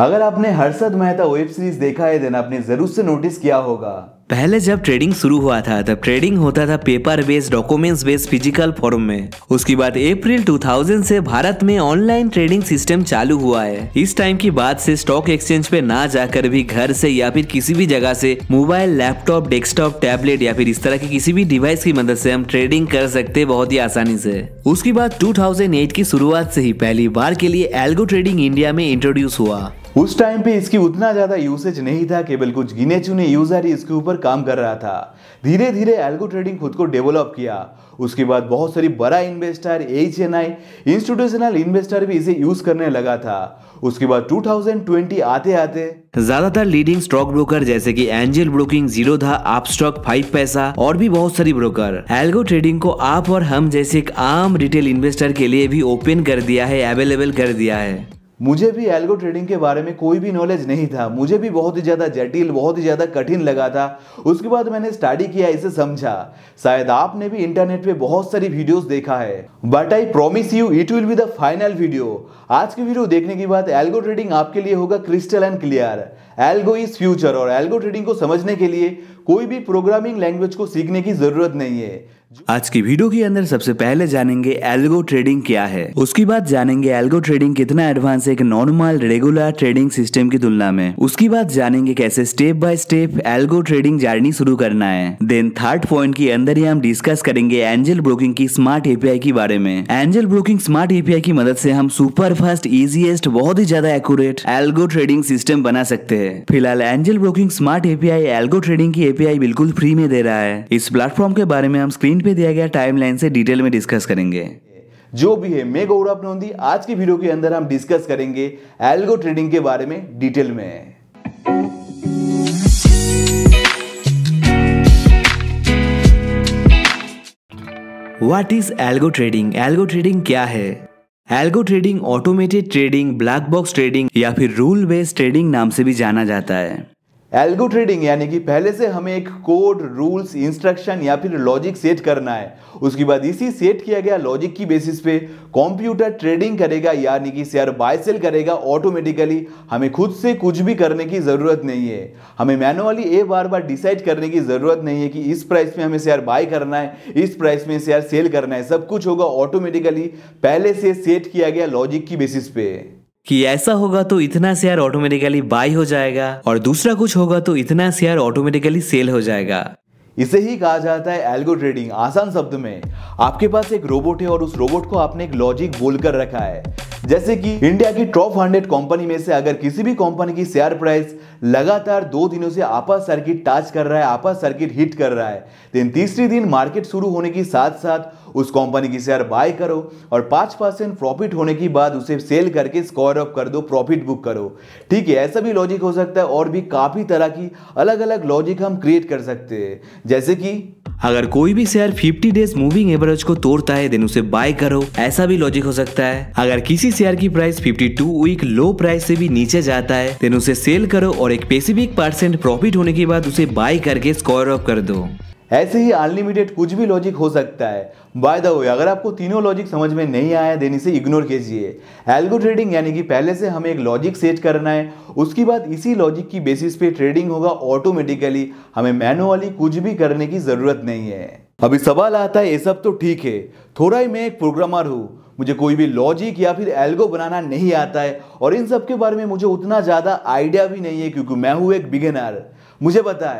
अगर आपने Harshad Mehta web series देखा है देन आपने जरूर से नोटिस किया होगा पहले जब ट्रेडिंग शुरू हुआ था तब ट्रेडिंग होता था paper based documents based physical form में उसके बाद अप्रैल 2000 से भारत में ऑनलाइन ट्रेडिंग सिस्टम चालू हुआ है इस टाइम की बात से स्टॉक एक्सचेंज पे ना जाकर भी घर से या फिर किसी भी जगह से मोबाइल लैपटॉप डेस्कटॉप टैबलेट या फिर इस तरह की किसी भी डिवाइस की मदद से हम ट्रेडिंग कर सकते बहुत ही आसानी से उसके बाद टू की शुरुआत से ही पहली बार के लिए एल्गो ट्रेडिंग इंडिया में इंट्रोड्यूस हुआ उस टाइम पे इसकी उतना ज़्यादा यूसेज नहीं था केवल कुछ गिने चुने यूज़र ही इसके ऊपर काम कर रहा था धीरे धीरे एल्गो ट्रेडिंग खुद को डेवलप किया उसके बाद बहुत सारी बड़ा investor H N I institutional investor भी इसे यूज़ करने लगा था उसके बाद 2020 आते आते ज्यादातर लीडिंग स्टॉक ब्रोकर जैसे कि एंजल ब्रोकिंग जीरो था आप स्टॉक फाइव पैसा और भी बहुत सारी ब्रोकर एल्गो ट्रेडिंग को आप और हम जैसे एक आम रिटेल इन्वेस्टर के लिए भी ओपन कर दिया है अवेलेबल कर दिया है मुझे भी एल्गो ट्रेडिंग के बारे में कोई भी नॉलेज नहीं था मुझे भी बहुत ही ज़्यादा जटिल बहुत ही ज़्यादा कठिन लगा था उसके बाद मैंने स्टडी किया इसे समझा शायद आपने भी इंटरनेट पे बहुत सारी वीडियोस देखा है but I promise you it will be the final video आज की वीडियो देखने के बाद एल्गो ट्रेडिंग आपके लिए होगा crystal and clear algo is future और एल्गो ट्रेडिंग को समझने के लिए कोई भी प्रोग्रामिंग लैंग्वेज को सीखने की जरूरत नहीं है आज की वीडियो के अंदर सबसे पहले जानेंगे एल्गो ट्रेडिंग क्या है उसके बाद जानेंगे एल्गो ट्रेडिंग कितना एडवांस है एक नॉर्मल रेगुलर ट्रेडिंग सिस्टम की तुलना में उसके बाद जानेंगे कैसे step by step algo trading journey शुरू करना है देन थर्ड पॉइंट के अंदर ही हम डिस्कस करेंगे एंजल ब्रोकिंग की स्मार्ट एपीआई के बारे में एंजल ब्रोकिंग स्मार्ट एपीआई की मदद से हम सुपर फास्ट इजिएस्ट बहुत ही ज्यादा एक्यूरेट एल्गो ट्रेडिंग सिस्टम बना सकते हैं फिलहाल Angel Broking smart API algo trading की एपीआई बिल्कुल फ्री में दे रहा है इस प्लेटफॉर्म के बारे में हम स्क्रीन पे दिया गया टाइमलाइन से डिटेल में डिस्कस करेंगे जो भी है मैं गौरव नोंदी आज की वीडियो के अंदर हम डिस्कस करेंगे एल्गो ट्रेडिंग के बारे में डिटेल में what is algo trading algo trading क्या है algo trading automated trading black box trading या फिर रूल बेस्ड ट्रेडिंग नाम से भी जाना जाता है एल्गो ट्रेडिंग यानी कि पहले से हमें एक कोड रूल्स इंस्ट्रक्शन या फिर लॉजिक सेट करना है उसके बाद इसी सेट किया गया लॉजिक की बेसिस पे कंप्यूटर ट्रेडिंग करेगा यानी कि शेयर बाय सेल करेगा ऑटोमेटिकली हमें खुद से कुछ भी करने की ज़रूरत नहीं है हमें मैनुअली एक बार बार डिसाइड करने की ज़रूरत नहीं है कि इस प्राइस में हमें शेयर बाय करना है इस प्राइस में शेयर सेल करना है सब कुछ होगा ऑटोमेटिकली पहले से सेट किया गया लॉजिक की बेसिस पे कि ऐसा होगा तो इतना शेयर ऑटोमेटिकली बाय हो जाएगा और दूसरा कुछ होगा तो इतना शेयर ऑटोमेटिकली सेल हो जाएगा इसे ही कहा जाता है एल्गो ट्रेडिंग आसान शब्द में आपके पास एक रोबोट है और उस रोबोट को आपने एक लॉजिक बोलकर रखा है जैसे कि इंडिया की टॉप हंड्रेड कंपनी में से अगर किसी भी कंपनी की शेयर प्राइस लगातार दो दिनों से आपा सर्किट टच कर रहा है आपा सर्किट हिट कर रहा है दिन तीसरी दिन मार्केट शुरू होने के साथ साथ उस कंपनी की शेयर बाय करो और पांच परसेंट प्रॉफिट होने के बाद उसे सेल करके स्कोर अप कर दो प्रॉफिट बुक करो ठीक है ऐसा भी लॉजिक हो सकता है और भी काफ़ी तरह की अलग अलग लॉजिक हम क्रिएट कर सकते हैं जैसे कि अगर कोई भी शेयर 50 डेज मूविंग एवरेज को तोड़ता है देन उसे बाय करो ऐसा भी लॉजिक हो सकता है अगर किसी शेयर की प्राइस 52 वीक लो प्राइस से भी नीचे जाता है देन उसे सेल करो और एक स्पेसिफिक परसेंट प्रॉफिट होने के बाद उसे बाय करके स्क्वायर ऑफ कर दो ऐसे ही अनलिमिटेड कुछ भी लॉजिक हो सकता है बाय द वे अगर आपको तीनों लॉजिक समझ में नहीं आया देन इसे इग्नोर कीजिए एल्गो ट्रेडिंग यानी कि पहले से हमें एक लॉजिक सेट करना है उसके बाद इसी लॉजिक की बेसिस पे ट्रेडिंग होगा ऑटोमेटिकली हमें मैनुअली कुछ भी करने की ज़रूरत नहीं है अभी सवाल आता है ये सब तो ठीक है थोड़ा ही मैं एक प्रोग्रामर हूँ मुझे कोई भी लॉजिक या फिर एल्गो बनाना नहीं आता है और इन सब के बारे में मुझे उतना ज़्यादा आइडिया भी नहीं है क्योंकि मैं हूँ एक बिगिनर मुझे पता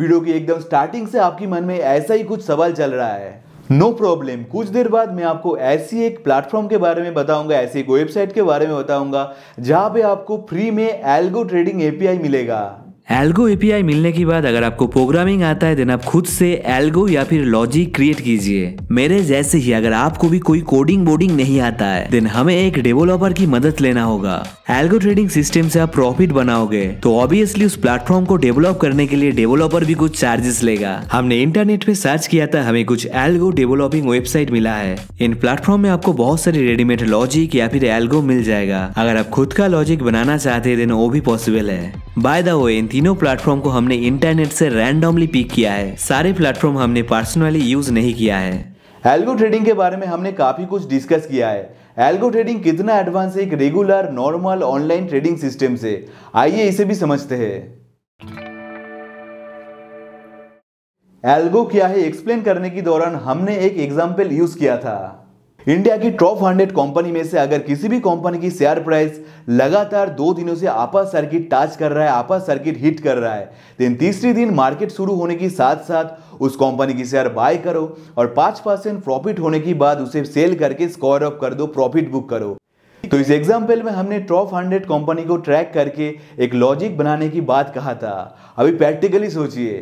वीडियो की एकदम स्टार्टिंग से आपकी मन में ऐसा ही कुछ सवाल चल रहा है नो no प्रॉब्लम कुछ देर बाद मैं आपको ऐसी एक प्लेटफॉर्म के बारे में बताऊंगा ऐसी एक वेबसाइट के बारे में बताऊंगा जहां पे आपको फ्री में एल्गो ट्रेडिंग एपीआई मिलेगा एल्गो एपीआई मिलने के बाद अगर आपको प्रोग्रामिंग आता है देन आप खुद से एल्गो या फिर लॉजिक क्रिएट कीजिए मेरे जैसे ही अगर आपको भी कोई कोडिंग बोर्डिंग नहीं आता है देन हमें एक डेवलपर की मदद लेना होगा एल्गो ट्रेडिंग सिस्टम से आप प्रॉफिट बनाओगे तो ऑब्वियसली उस प्लेटफॉर्म को डेवलप करने के लिए डेवलपर भी कुछ चार्जेस लेगा हमने इंटरनेट पे सर्च किया था हमें कुछ एल्गो डेवलपिंग वेबसाइट मिला है इन प्लेटफॉर्म में आपको बहुत सारे रेडीमेड लॉजिक या फिर एल्गो मिल जाएगा अगर आप खुद का लॉजिक बनाना चाहते हैं देन वो भी पॉसिबल है बाय द वे इन तीनों प्लेटफॉर्म को हमने इंटरनेट से रैंडमली पिक किया है सारे प्लेटफॉर्म हमने पर्सनली यूज नहीं किया है एल्गो ट्रेडिंग के बारे में हमने काफी कुछ डिस्कस किया है एल्गो ट्रेडिंग कितना एडवांस है एक regular normal online trading system से आइए इसे भी समझते हैं एल्गो क्या है एक्सप्लेन करने के दौरान हमने एक एग्जाम्पल यूज किया था इंडिया की टॉप हंड्रेड कंपनी में से अगर किसी भी कंपनी की शेयर प्राइस लगातार दो दिनों से आपा सर्किट टच कर रहा है आपा सर्किट हिट कर रहा है दिन तो तीसरी दिन मार्केट शुरू होने के साथ साथ उस कंपनी की शेयर बाय करो और पाँच परसेंट प्रॉफिट होने के बाद उसे सेल करके स्कोर ऑफ कर दो प्रॉफिट बुक करो तो इस एग्जाम्पल में हमने टॉप हंड्रेड कंपनी को ट्रैक करके एक लॉजिक बनाने की बात कहा था अभी प्रैक्टिकली सोचिए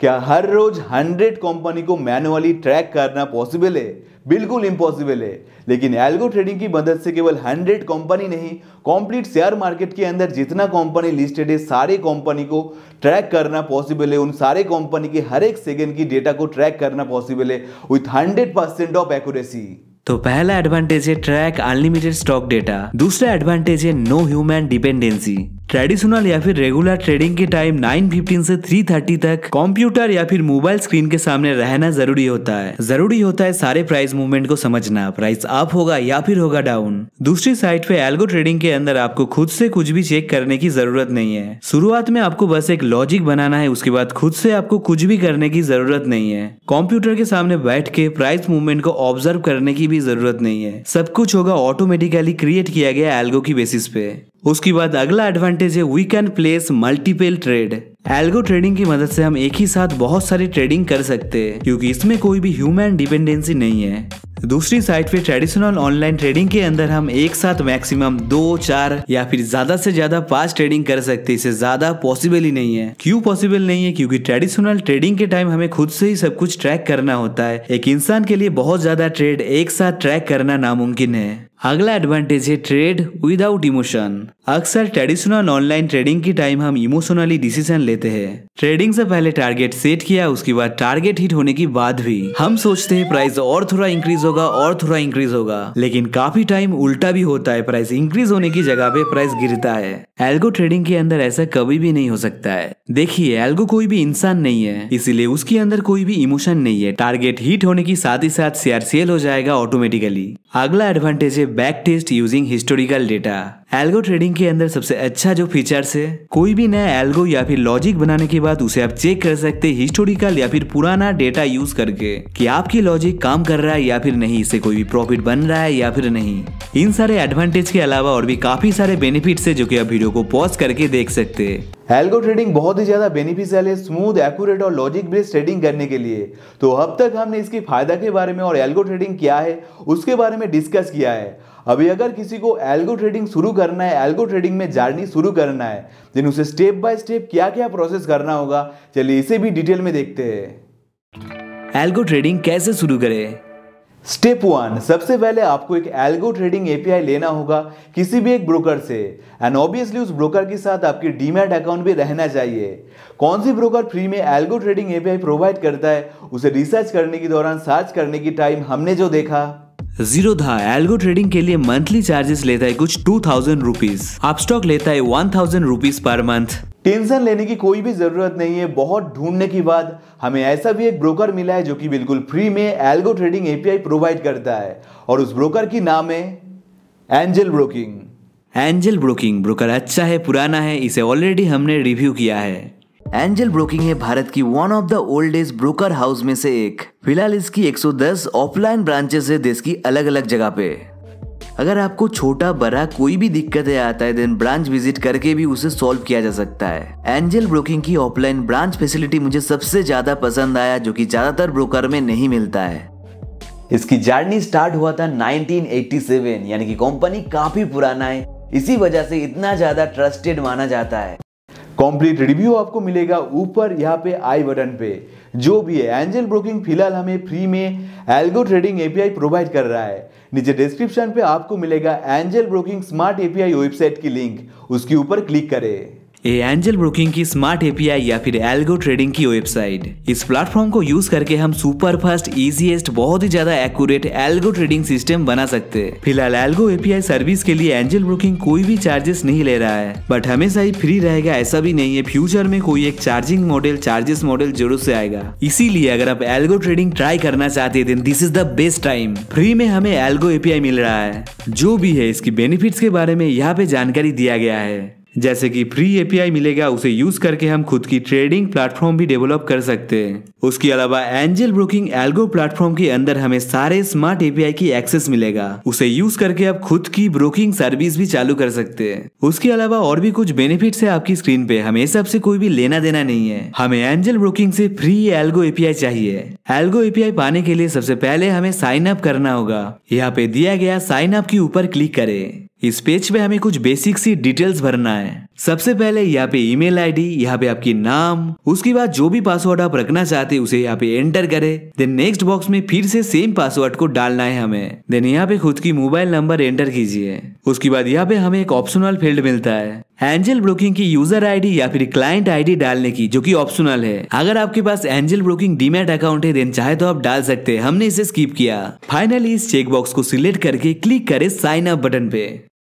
क्या हर रोज हंड्रेड कंपनी को मैनुअली ट्रैक करना पॉसिबल है बिल्कुल इम्पॉसिबल है लेकिन एल्गो ट्रेडिंग की मदद से केवल 100 कंपनी नहीं कंप्लीट शेयर मार्केट के अंदर जितना कंपनी लिस्टेड है सारे कंपनी को ट्रैक करना पॉसिबल है उन सारे कंपनी के हर एक सेकेंड की डेटा को ट्रैक करना पॉसिबल है with hundred percent of accuracy तो पहला एडवांटेज है ट्रैक अनलिमिटेड स्टॉक डेटा दूसरा एडवांटेज है नो ह्यूमन डिपेंडेंसी ट्रेडिशनल या फिर रेगुलर ट्रेडिंग के टाइम 9:15 से 3:30 तक कंप्यूटर या फिर मोबाइल स्क्रीन के सामने रहना जरूरी होता है जरूरी होता है सारे प्राइस मूवमेंट को समझना प्राइस अप होगा या फिर होगा डाउन दूसरी साइड पे एल्गो ट्रेडिंग के अंदर आपको खुद से कुछ भी चेक करने की जरूरत नहीं है शुरुआत में आपको बस एक लॉजिक बनाना है उसके बाद खुद से आपको कुछ भी करने की जरूरत नहीं है कंप्यूटर के सामने बैठ के प्राइस मूवमेंट को ऑब्जर्व करने की भी जरूरत नहीं है सब कुछ होगा ऑटोमेटिकली क्रिएट किया गया एल्गो की बेसिस पे उसके बाद अगला एडवांटेज है we can place multiple trade algo trading की मदद से हम एक ही साथ बहुत सारी ट्रेडिंग कर सकते हैं क्योंकि इसमें कोई भी ह्यूमन डिपेंडेंसी नहीं है दूसरी साइट पे ट्रेडिशनल ऑनलाइन ट्रेडिंग के अंदर हम एक साथ मैक्सिमम दो चार या फिर ज्यादा से ज्यादा पांच ट्रेडिंग कर सकते इसे ज्यादा पॉसिबल ही नहीं है क्यों पॉसिबल नहीं है क्योंकि ट्रेडिशनल ट्रेडिंग के टाइम हमें खुद से ही सब कुछ ट्रैक करना होता है एक इंसान के लिए बहुत ज्यादा ट्रेड एक साथ ट्रैक करना नामुमकिन है अगला एडवांटेज है ट्रेड विदाउट इमोशन अक्सर ट्रेडिशनल ऑनलाइन ट्रेडिंग की टाइम हम इमोशनली डिसीजन लेते हैं ट्रेडिंग से पहले टारगेट सेट किया उसके बाद टारगेट हिट होने की बाद भी हम सोचते हैं प्राइस और थोड़ा इंक्रीज होगा और थोड़ा इंक्रीज होगा लेकिन काफी टाइम उल्टा भी होता है प्राइस इंक्रीज होने की जगह पे प्राइस गिरता है एल्गो ट्रेडिंग के अंदर ऐसा कभी भी नहीं हो सकता है देखिए एल्गो कोई भी इंसान नहीं है इसीलिए उसके अंदर कोई भी इमोशन नहीं है टारगेट हिट होने के साथ ही साथ शेयर सेल हो जाएगा ऑटोमेटिकली अगला एडवांटेज है back test using historical data algo trading के अंदर सबसे अच्छा जो फीचर्स है कोई भी नया एल्गो या फिर लॉजिक बनाने के बाद उसे आप चेक कर सकते हैं हिस्टोरिकल या फिर पुराना डेटा यूज करके कि आपकी लॉजिक काम कर रहा है या फिर नहीं इससे कोई भी प्रॉफिट बन रहा है या फिर नहीं इन सारे एडवांटेज के अलावा और भी काफी सारे बेनिफिट्स है जो कि आप वीडियो को पॉज करके देख सकते हैं एल्गो ट्रेडिंग बहुत ही ज़्यादा बेनिफिशियल है स्मूथ एक्यूरेट और लॉजिक बेस्ड ट्रेडिंग करने के लिए तो अब तक हमने इसके फ़ायदा के बारे में और एल्गो ट्रेडिंग क्या है उसके बारे में डिस्कस किया है अभी अगर किसी को एल्गो ट्रेडिंग शुरू करना है एल्गो ट्रेडिंग में जर्नी शुरू करना है देन उसे स्टेप बाय स्टेप क्या क्या प्रोसेस करना होगा चलिए इसे भी डिटेल में देखते हैं एल्गो ट्रेडिंग कैसे शुरू करें स्टेप वन सबसे पहले आपको एक एल्गो ट्रेडिंग एपीआई लेना होगा किसी भी एक ब्रोकर से एंड ऑब्वियसली उस ब्रोकर के साथ आपके डीमैट अकाउंट भी रहना चाहिए कौन सी ब्रोकर फ्री में एल्गो ट्रेडिंग एपीआई प्रोवाइड करता है उसे रिसर्च करने के दौरान सर्च करने की टाइम हमने जो देखा जीरो था एल्गो ट्रेडिंग के लिए मंथली चार्जेस लेता है कुछ टू थाउजेंड रुपीज आप स्टॉक लेता है one thousand rupees per month tension लेने की कोई भी ज़रूरत नहीं है बहुत ढूंढने के बाद हमें ऐसा भी एक ब्रोकर मिला है जो कि बिल्कुल फ्री में एल्गो ट्रेडिंग एपीआई प्रोवाइड करता है और उस ब्रोकर की नाम है Angel Broking Angel Broking broker अच्छा है पुराना है इसे ऑलरेडी हमने रिव्यू किया है एंजल ब्रोकिंग है भारत की one of the oldest broker house में से एक फिलहाल इसकी 110 ऑफलाइन ब्रांचेस है देश की अलग अलग जगह पे अगर आपको छोटा बड़ा कोई भी दिक्कत है आता है देन ब्रांच विजिट करके भी उसे सॉल्व किया जा सकता है एंजल ब्रोकिंग की ऑफलाइन ब्रांच फैसिलिटी मुझे सबसे ज्यादा पसंद आया जो कि ज्यादातर ब्रोकर में नहीं मिलता है इसकी जर्नी स्टार्ट हुआ था 1987 यानी कि कंपनी काफी पुराना है इसी वजह से इतना ज्यादा ट्रस्टेड माना जाता है कंप्लीट रिव्यू आपको मिलेगा ऊपर यहाँ पे आई बटन पे जो भी है एंजल ब्रोकिंग फिलहाल हमें फ्री में एल्गो ट्रेडिंग एपीआई प्रोवाइड कर रहा है नीचे डिस्क्रिप्शन पे आपको मिलेगा Angel Broking smart API website की लिंक उसके ऊपर क्लिक करें ये एंजल ब्रोकिंग की स्मार्ट एपीआई या फिर एल्गो ट्रेडिंग की वेबसाइट इस प्लेटफॉर्म को यूज करके हम सुपर फास्ट इजीएस्ट बहुत ही ज्यादा एक्यूरेट एल्गो ट्रेडिंग सिस्टम बना सकते हैं फिलहाल एल्गो एपीआई सर्विस के लिए एंजल ब्रोकिंग कोई भी चार्जेस नहीं ले रहा है बट हमेशा ही फ्री रहेगा ऐसा भी नहीं है फ्यूचर में कोई एक चार्जिंग मॉडल चार्जेस मॉडल जरूर से आएगा इसीलिए अगर आप एल्गो ट्रेडिंग ट्राई करना चाहते हैं this is the best time free में हमें एल्गो एपीआई मिल रहा है जो भी है इसकी बेनिफिट्स के बारे में यहाँ पे जानकारी दिया गया है जैसे कि फ्री एपीआई मिलेगा उसे यूज करके हम खुद की ट्रेडिंग प्लेटफॉर्म भी डेवलप कर सकते हैं उसके अलावा एंजल ब्रोकिंग एल्गो प्लेटफॉर्म के अंदर हमें सारे स्मार्ट एपीआई की एक्सेस मिलेगा उसे यूज करके आप खुद की ब्रोकिंग सर्विस भी चालू कर सकते हैं उसके अलावा और भी कुछ बेनिफिट है आपकी स्क्रीन पे हमें सबसे कोई भी लेना देना नहीं है हमें एंजल ब्रोकिंग से फ्री एल्गो एपीआई चाहिए एल्गो एपीआई पाने के लिए सबसे पहले हमें साइन अप करना होगा यहाँ पे दिया गया साइन अप के ऊपर क्लिक करें इस पेज पे हमें कुछ बेसिक सी डिटेल्स भरना है सबसे पहले यहाँ पे ईमेल आईडी, यहाँ पे आपकी नाम उसके बाद जो भी पासवर्ड आप रखना चाहते उसे यहाँ पे एंटर करें देन नेक्स्ट बॉक्स में फिर से सेम पासवर्ड को डालना है हमें देन यहाँ पे खुद की मोबाइल नंबर एंटर कीजिए उसके बाद यहाँ पे हमें एक ऑप्शनल फील्ड मिलता है एंजल ब्रोकिंग की यूजर आईडी या फिर क्लाइंट आईडी डालने की जो कि ऑप्शनल है अगर आपके पास एंजल ब्रोकिंग डीमेट अकाउंट है देन चाहे तो आप डाल सकते हैं हमने इसे स्किप किया फाइनली इस चेकबॉक्स को सिलेक्ट करके क्लिक करें साइन अप बटन पे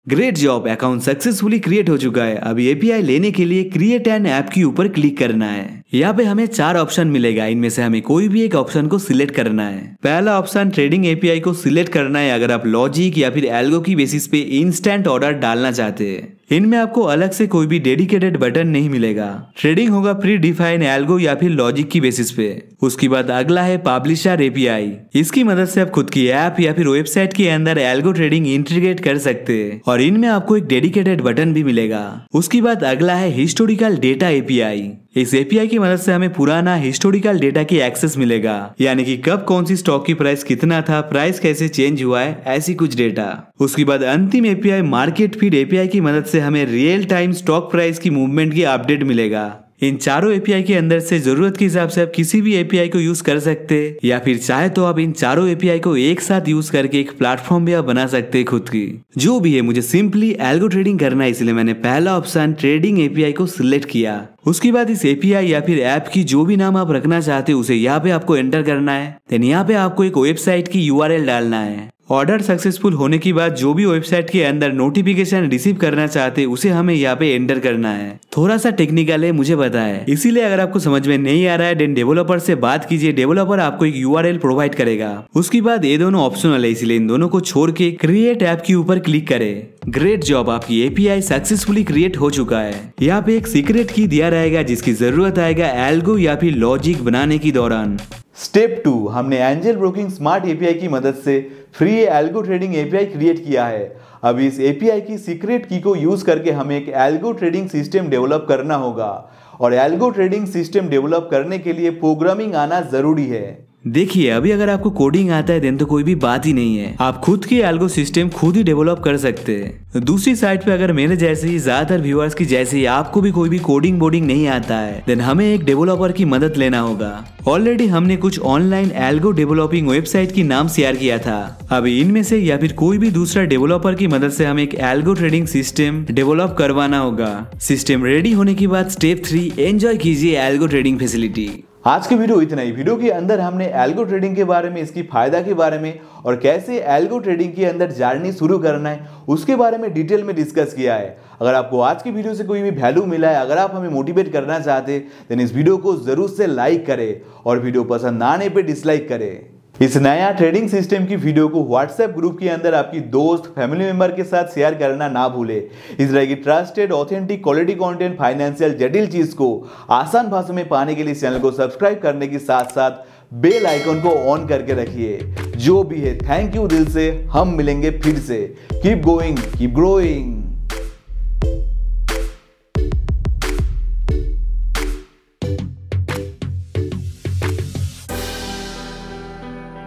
great job account successfully create हो चुका है अब एपीआई लेने के लिए क्रिएट एन ऐप के ऊपर क्लिक करना है यहाँ पे हमें चार ऑप्शन मिलेगा इनमें से हमें कोई भी एक ऑप्शन को सिलेक्ट करना है पहला ऑप्शन ट्रेडिंग एपीआई को सिलेक्ट करना है अगर आप लॉजिक या फिर एल्गो की बेसिस पे इंस्टेंट ऑर्डर डालना चाहते हैं इनमें आपको अलग से कोई भी डेडिकेटेड बटन नहीं मिलेगा ट्रेडिंग होगा प्री डिफाइन एल्गो या फिर लॉजिक की बेसिस पे उसके बाद अगला है पब्लिशर एपीआई इसकी मदद से आप खुद की ऐप या फिर वेबसाइट के अंदर एल्गो ट्रेडिंग इंटीग्रेट कर सकते हैं और इनमें आपको एक डेडिकेटेड बटन भी मिलेगा उसके बाद अगला है हिस्टोरिकल डेटा एपीआई इस एपीआई की मदद से हमें पुराना हिस्टोरिकल डेटा की एक्सेस मिलेगा यानी कि कब कौन सी स्टॉक की प्राइस कितना था प्राइस कैसे चेंज हुआ है ऐसी कुछ डेटा उसके बाद अंतिम एपीआई मार्केट फीड एपीआई की मदद से हमें रियल टाइम स्टॉक प्राइस की मूवमेंट की अपडेट मिलेगा इन चारों एपीआई के अंदर से जरूरत के हिसाब से आप किसी भी एपीआई को यूज कर सकते हैं या फिर चाहे तो आप इन चारों एपीआई को एक साथ यूज करके एक प्लेटफॉर्म भी आप बना सकते हैं खुद की जो भी है मुझे सिंपली एल्गो ट्रेडिंग करना है इसलिए मैंने पहला ऑप्शन ट्रेडिंग एपीआई को सिलेक्ट किया उसके बाद इस एपीआई या फिर ऐप की जो भी नाम आप रखना चाहते हो उसे यहाँ पे आपको एंटर करना है देन यहाँ पे आपको एक वेबसाइट की यूआरएल डालना है ऑर्डर सक्सेसफुल होने के बाद जो भी वेबसाइट के अंदर नोटिफिकेशन रिसीव करना चाहते उसे हमें यहाँ पे एंटर करना है थोड़ा सा टेक्निकल है मुझे पता है इसीलिए अगर आपको समझ में नहीं आ रहा है देन डेवलपर से बात कीजिए डेवलपर आपको एक यूआरएल प्रोवाइड करेगा उसके बाद ये दोनों ऑप्शनल है इसलिए इन दोनों को छोड़ के क्रिएट ऐप के ऊपर क्लिक करे ग्रेट जॉब आपकी एपीआई सक्सेसफुली क्रिएट हो चुका है यहाँ पे एक सीक्रेट की दिया रहेगा जिसकी जरूरत आएगा एल्गो या फिर लॉजिक बनाने के दौरान स्टेप टू हमने एंजल ब्रोकिंग स्मार्ट एपीआई की मदद से free algo trading API create किया है अब इस एपीआई की सीक्रेट की को यूज़ करके हमें एक एल्गो ट्रेडिंग सिस्टम डेवलप करना होगा और एल्गो ट्रेडिंग सिस्टम डेवलप करने के लिए प्रोग्रामिंग आना ज़रूरी है देखिए अभी अगर आपको कोडिंग आता है देन तो कोई भी बात ही नहीं है आप खुद की एल्गो सिस्टम खुद ही डेवलप कर सकते हैं दूसरी साइड पे अगर मेरे जैसे ही ज्यादातर व्यूअर्स की जैसे ही आपको भी कोई भी कोडिंग बोर्डिंग नहीं आता है देन हमें एक डेवलपर की मदद लेना होगा ऑलरेडी हमने कुछ ऑनलाइन एल्गो डेवलपिंग वेबसाइट की नाम शेयर किया था अब इनमें से या फिर कोई भी दूसरा डेवलपर की मदद से हमें एक एल्गो ट्रेडिंग सिस्टम डेवलप करवाना होगा सिस्टम रेडी होने के बाद स्टेप थ्री एंजॉय कीजिए एल्गो ट्रेडिंग फैसिलिटी आज की वीडियो इतना ही वीडियो के अंदर हमने एल्गो ट्रेडिंग के बारे में इसकी फायदा के बारे में और कैसे एल्गो ट्रेडिंग के अंदर जर्नी शुरू करना है उसके बारे में डिटेल में डिस्कस किया है अगर आपको आज की वीडियो से कोई भी वैल्यू मिला है अगर आप हमें मोटिवेट करना चाहते देन इस वीडियो को जरूर से लाइक करें और वीडियो पसंद आने पर डिसलाइक करें इस नया ट्रेडिंग सिस्टम की वीडियो को व्हाट्सएप ग्रुप के अंदर आपकी दोस्त फैमिली मेंबर के साथ शेयर करना ना भूले इस तरह की trusted authentic quality content financial जटिल चीज को आसान भाषा में पाने के लिए चैनल को सब्सक्राइब करने के साथ साथ बेल आइकन को ऑन करके रखिए जो भी है थैंक यू दिल से हम मिलेंगे फिर से कीप गोइंग कीप ग्रोइंग